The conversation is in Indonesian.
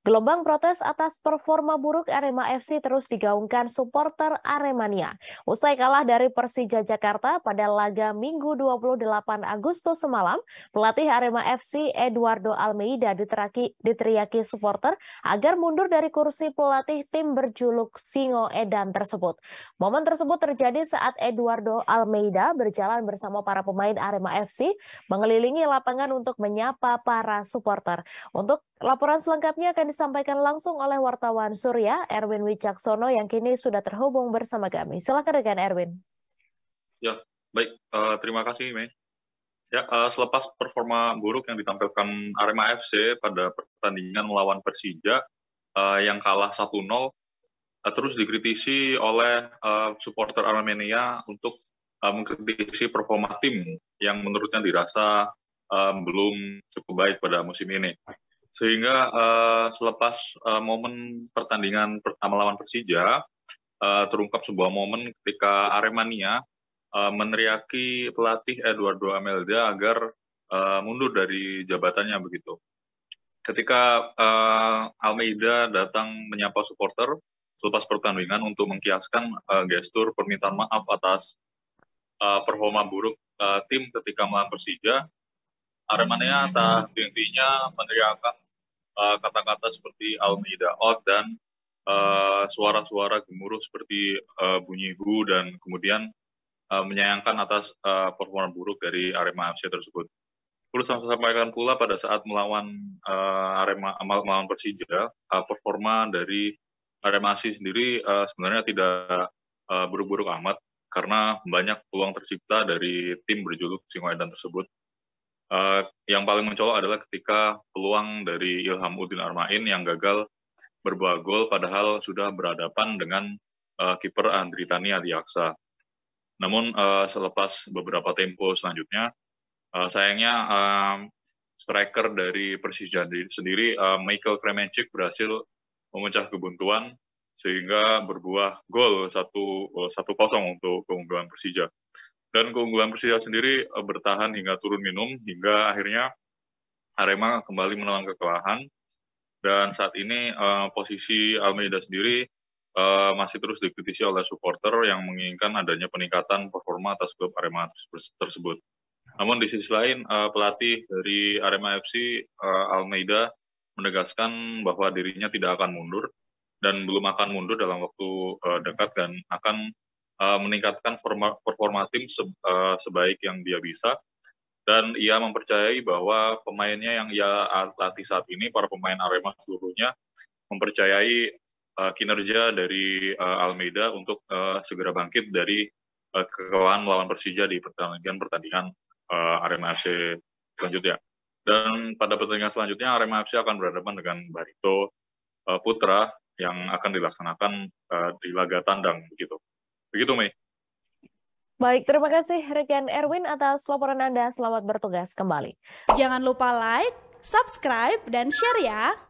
Gelombang protes atas performa buruk Arema FC terus digaungkan supporter Aremania. Usai kalah dari Persija Jakarta pada laga Minggu 28 Agustus semalam, pelatih Arema FC Eduardo Almeida diteraki, diteriaki supporter agar mundur dari kursi pelatih tim berjuluk Singo Edan tersebut. Momen tersebut terjadi saat Eduardo Almeida berjalan bersama para pemain Arema FC mengelilingi lapangan untuk menyapa para supporter. Untuk Laporan selengkapnya akan disampaikan langsung oleh wartawan Surya, Erwin Wicaksono yang kini sudah terhubung bersama kami. Silakan rekan Erwin. Ya, baik. Uh, terima kasih, Mei. Ya, uh, selepas performa buruk yang ditampilkan Arema FC pada pertandingan melawan Persija uh, yang kalah 1-0, uh, terus dikritisi oleh uh, supporter Armenia untuk uh, mengkritisi performa tim yang menurutnya dirasa uh, belum cukup baik pada musim ini sehingga uh, selepas uh, momen pertandingan pertama eh, lawan Persija uh, terungkap sebuah momen ketika Aremania uh, meneriaki pelatih Eduardo Amelda agar uh, mundur dari jabatannya begitu. Ketika uh, Almeida datang menyapa supporter selepas pertandingan untuk mengkiaskan uh, gestur permintaan maaf atas uh, performa buruk uh, tim ketika melawan Persija, Aremania hmm. tak intinya meneriakan meneriakkan Eh, kata-kata uh, seperti al-nidaat dan eh, suara-suara uh, gemuruh seperti uh, bunyi hu dan kemudian uh, menyayangkan atas uh, performa buruk dari Arema FC tersebut. Perlu saya sampaikan pula pada saat melawan uh, Arema melawan Persija, uh, performa dari Arema FC sendiri uh, sebenarnya tidak uh, buruk-buruk amat karena banyak peluang tercipta dari tim berjuluk Singoedan tersebut. Eh, yang paling mencolok adalah ketika peluang dari Ilham Udin Armain yang gagal berbuah gol padahal sudah berhadapan dengan uh, kiper Andri Tania diaksa. Namun uh, selepas beberapa tempo selanjutnya, uh, sayangnya uh, striker dari Persija sendiri, uh, Michael Kremencik berhasil memecah kebuntuan sehingga berbuah gol satu satu kosong untuk keunggulan Persija. Dan keunggulan Persija sendiri uh, bertahan hingga turun minum hingga akhirnya Arema kembali menelan kekalahan dan saat ini uh, posisi Almeida sendiri uh, masih terus dikritisi oleh supporter yang menginginkan adanya peningkatan performa atas klub Arema tersebut. Namun di sisi lain uh, pelatih dari Arema FC uh, Almeida menegaskan bahwa dirinya tidak akan mundur dan belum akan mundur dalam waktu uh, dekat dan akan uh, meningkatkan forma, performa tim se, uh, sebaik yang dia bisa dan ia mempercayai bahwa pemainnya yang ia latih saat ini para pemain Arema seluruhnya mempercayai uh, kinerja dari uh, Almeida untuk uh, segera bangkit dari uh, kekalahan melawan Persija di pertandingan pertandingan uh, Arema FC selanjutnya. Dan pada pertandingan selanjutnya Arema FC akan berhadapan dengan Barito uh, Putra yang akan dilaksanakan uh, di laga tandang begitu. Begitu, Mei. Baik, terima kasih rekan Erwin atas laporan Anda. Selamat bertugas kembali. Jangan lupa like, subscribe, dan share ya.